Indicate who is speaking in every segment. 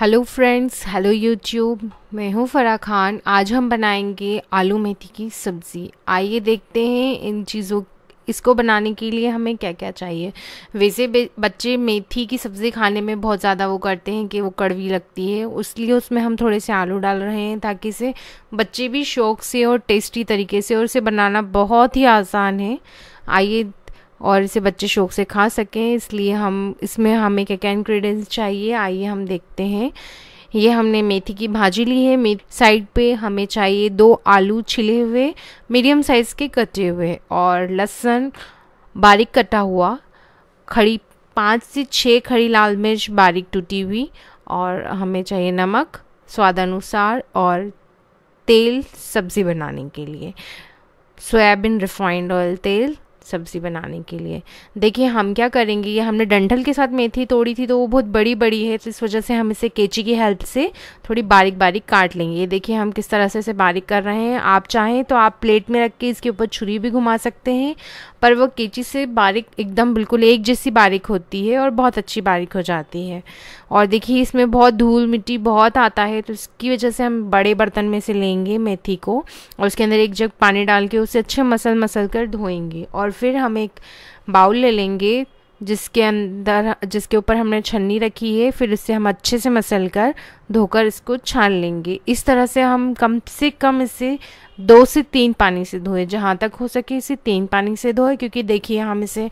Speaker 1: hello friends hello YouTube मैं हूँ फ़रा खान आज हम बनाएंगे आलू मेथी की सब्ज़ी आइए देखते हैं इन चीज़ों इसको बनाने के लिए हमें क्या क्या चाहिए वैसे बच्चे मेथी की सब्ज़ी खाने में बहुत ज़्यादा वो करते हैं कि वो कड़वी लगती है उसलिए उसमें हम थोड़े से आलू डाल रहे हैं ताकि इसे बच्चे भी शौक से और टेस्टी तरीके से और इसे बनाना बहुत ही आसान है आइए और इसे बच्चे शौक से खा सकें इसलिए हम इसमें हमें क्या क्या इन्ग्रीडियंट्स चाहिए आइए हम देखते हैं ये हमने मेथी की भाजी ली है मे साइड पे हमें चाहिए दो आलू छिले हुए मीडियम साइज़ के कटे हुए और लहसुन बारीक कटा हुआ खड़ी पाँच से छः खड़ी लाल मिर्च बारीक टूटी हुई और हमें चाहिए नमक स्वादानुसार और तेल सब्ज़ी बनाने के लिए सोयाबीन रिफाइंड ऑयल तेल सब्ज़ी बनाने के लिए देखिए हम क्या करेंगे ये हमने डंठल के साथ मेथी तोड़ी थी तो वो बहुत बड़ी बड़ी है तो इस वजह से हम इसे केची की हेल्प से थोड़ी बारीक बारीक काट लेंगे ये देखिए हम किस तरह से इसे बारीक कर रहे हैं आप चाहें तो आप प्लेट में रख के इसके ऊपर छुरी भी घुमा सकते हैं पर वो केची से बारीक एकदम बिल्कुल एक जैसी बारीक होती है और बहुत अच्छी बारीक हो जाती है और देखिए इसमें बहुत धूल मिट्टी बहुत आता है तो इसकी वजह से हम बड़े बर्तन में से लेंगे मेथी को और उसके अंदर एक जग पानी डाल के उसे अच्छे मसल मसल कर धोएंगे और फिर हम एक बाउल ले लेंगे जिसके अंदर जिसके ऊपर हमने छन्नी रखी है फिर इसे हम अच्छे से मसल कर धोकर इसको छान लेंगे इस तरह से हम कम से कम इसे दो से तीन पानी से धोएं जहाँ तक हो सके इसे तीन पानी से धोए क्योंकि देखिए हम इसे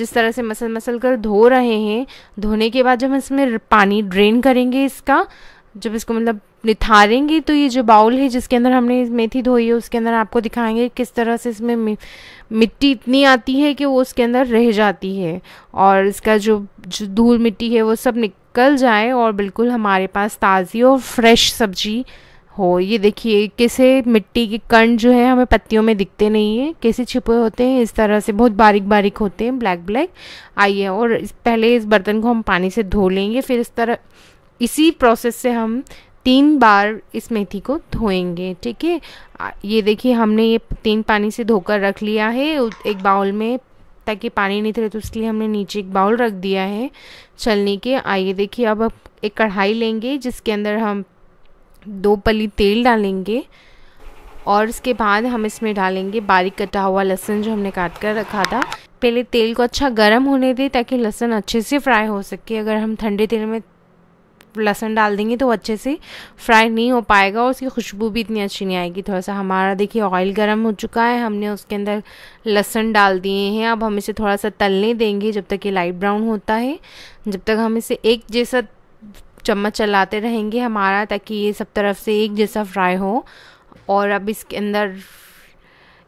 Speaker 1: जिस तरह से मसल मसल कर धो रहे हैं धोने के बाद जब हम इसमें पानी ड्रेन करेंगे इसका जब इसको मतलब निथारेंगे तो ये जो बाउल है जिसके अंदर हमने मेथी धोई है उसके अंदर आपको दिखाएंगे किस तरह से इसमें मिट्टी इतनी आती है कि वो उसके अंदर रह जाती है और इसका जो, जो धूल मिट्टी है वो सब निकल जाए और बिल्कुल हमारे पास ताज़ी और फ्रेश सब्जी हो ये देखिए कैसे मिट्टी के कण जो है हमें पत्तियों में दिखते नहीं है कैसे छिपे होते हैं इस तरह से बहुत बारीक बारीक होते हैं ब्लैक ब्लैक आइए और पहले इस बर्तन को हम पानी से धो लेंगे फिर इस तरह इसी प्रोसेस से हम तीन बार इस मेथी को धोएंगे ठीक है ये देखिए हमने ये तीन पानी से धोकर रख लिया है एक बाउल में ताकि पानी नहीं थे तो लिए हमने नीचे एक बाउल रख दिया है चलने के आइए देखिए अब एक कढ़ाई लेंगे जिसके अंदर हम दो पली तेल डालेंगे और इसके बाद हम इसमें डालेंगे बारीक कटा हुआ लहसुन जो हमने काट कर रखा था पहले तेल को अच्छा गर्म होने दें ताकि लहसुन अच्छे से फ्राई हो सके अगर हम ठंडे तेल में लहसुन डाल देंगे तो अच्छे से फ्राई नहीं हो पाएगा और उसकी खुशबू भी इतनी अच्छी नहीं आएगी थोड़ा सा हमारा देखिए ऑयल गर्म हो चुका है हमने उसके अंदर लहसुन डाल दिए हैं अब हम इसे थोड़ा सा तलने देंगे जब तक ये लाइट ब्राउन होता है जब तक हम इसे एक जैसा चम्मच चलाते रहेंगे हमारा ताकि ये सब तरफ से एक जैसा फ्राई हो और अब इसके अंदर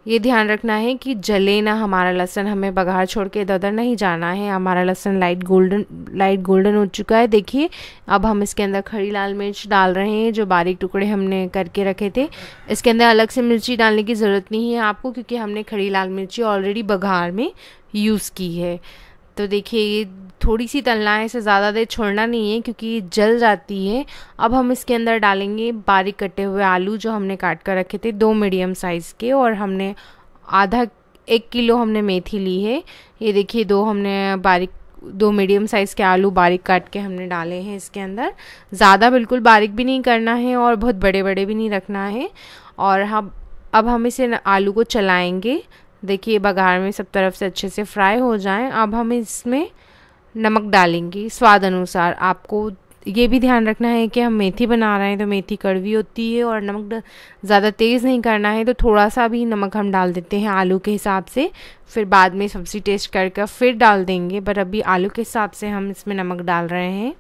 Speaker 1: ये ध्यान रखना है कि जले ना हमारा लहसन हमें बघार छोड़ के इधर उधर नहीं जाना है हमारा लहसन लाइट गोल्डन लाइट गोल्डन हो चुका है देखिए अब हम इसके अंदर खड़ी लाल मिर्च डाल रहे हैं जो बारीक टुकड़े हमने करके रखे थे इसके अंदर अलग से मिर्ची डालने की ज़रूरत नहीं है आपको क्योंकि हमने खड़ी लाल मिर्ची ऑलरेडी बघार में यूज़ की है तो देखिए ये थोड़ी सी तलना है इसे ज़्यादा देर छोड़ना नहीं है क्योंकि ये जल जाती है अब हम इसके अंदर डालेंगे बारीक कटे हुए आलू जो हमने काट कर रखे थे दो मीडियम साइज़ के और हमने आधा एक किलो हमने मेथी ली है ये देखिए दो हमने बारीक दो मीडियम साइज़ के आलू बारीक काट के हमने डाले हैं इसके अंदर ज़्यादा बिल्कुल बारीक भी नहीं करना है और बहुत बड़े बड़े भी नहीं रखना है और हम अब हम इसे आलू को चलाएंगे देखिए बघार में सब तरफ से अच्छे से फ्राई हो जाएं अब हम इसमें नमक डालेंगे स्वाद अनुसार आपको ये भी ध्यान रखना है कि हम मेथी बना रहे हैं तो मेथी कड़वी होती है और नमक ज़्यादा तेज़ नहीं करना है तो थोड़ा सा भी नमक हम डाल देते हैं आलू के हिसाब से फिर बाद में सब्ज़ी टेस्ट करके फिर डाल देंगे पर अभी आलू के हिसाब से हम इसमें नमक डाल रहे हैं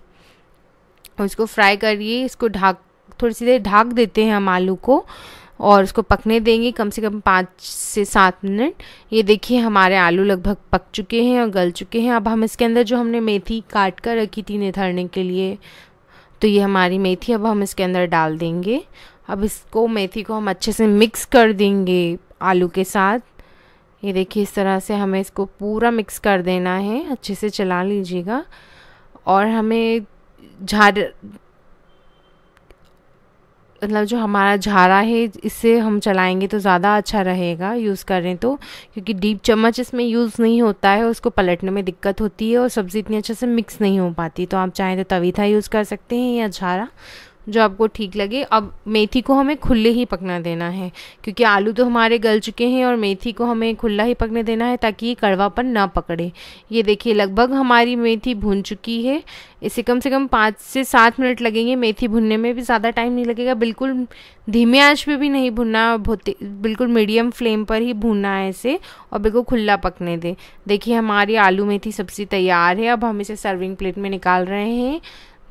Speaker 1: और इसको फ्राई करिए इसको ढाक थोड़ी सी देर ढाक देते हैं हम आलू को और उसको पकने देंगे कम से कम पाँच से सात मिनट ये देखिए हमारे आलू लगभग पक चुके हैं और गल चुके हैं अब हम इसके अंदर जो हमने मेथी काट कर रखी थी निथरने के लिए तो ये हमारी मेथी अब हम इसके अंदर डाल देंगे अब इसको मेथी को हम अच्छे से मिक्स कर देंगे आलू के साथ ये देखिए इस तरह से हमें इसको पूरा मिक्स कर देना है अच्छे से चला लीजिएगा और हमें झाड़ मतलब जो हमारा झारा है इससे हम चलाएंगे तो ज़्यादा अच्छा रहेगा यूज़ करें तो क्योंकि डीप चम्मच इसमें यूज़ नहीं होता है उसको पलटने में दिक्कत होती है और सब्ज़ी इतनी अच्छे से मिक्स नहीं हो पाती तो आप चाहें तो तवीथा यूज़ कर सकते हैं या झारा जो आपको ठीक लगे अब मेथी को हमें खुले ही पकना देना है क्योंकि आलू तो हमारे गल चुके हैं और मेथी को हमें खुला ही पकने देना है ताकि ये कड़वापन ना पकड़े ये देखिए लगभग हमारी मेथी भुन चुकी है इसे कम से कम पाँच से सात मिनट लगेंगे मेथी भुनने में भी ज़्यादा टाइम नहीं लगेगा बिल्कुल धीमे आँच पर भी नहीं भुनना बिल्कुल मीडियम फ्लेम पर ही भुनना है इसे और बिल्कुल खुला पकने दें देखिए हमारी आलू मेथी सब्ज़ी तैयार है अब हम इसे सर्विंग प्लेट में निकाल रहे हैं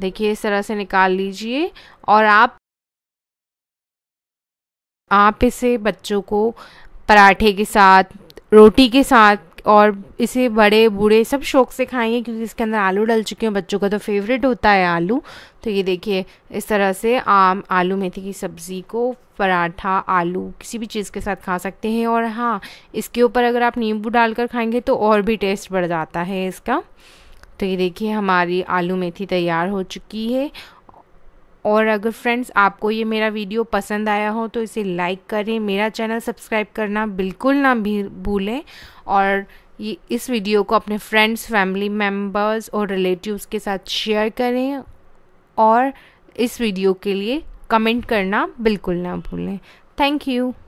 Speaker 1: देखिए इस तरह से निकाल लीजिए और आप आप इसे बच्चों को पराठे के साथ रोटी के साथ और इसे बड़े बूढ़े सब शौक से खाएंगे क्योंकि इसके अंदर आलू डल चुके हैं बच्चों का तो फेवरेट होता है आलू तो ये देखिए इस तरह से आम आलू मेथी की सब्ज़ी को पराठा आलू किसी भी चीज़ के साथ खा सकते हैं और हाँ इसके ऊपर अगर आप नींबू डालकर खाएंगे तो और भी टेस्ट बढ़ जाता है इसका तो ये देखिए हमारी आलू मेथी तैयार हो चुकी है और अगर फ्रेंड्स आपको ये मेरा वीडियो पसंद आया हो तो इसे लाइक करें मेरा चैनल सब्सक्राइब करना बिल्कुल ना भी भूलें और ये इस वीडियो को अपने फ्रेंड्स फैमिली मेम्बर्स और रिलेटिव्स के साथ शेयर करें और इस वीडियो के लिए कमेंट करना बिल्कुल ना भूलें थैंक यू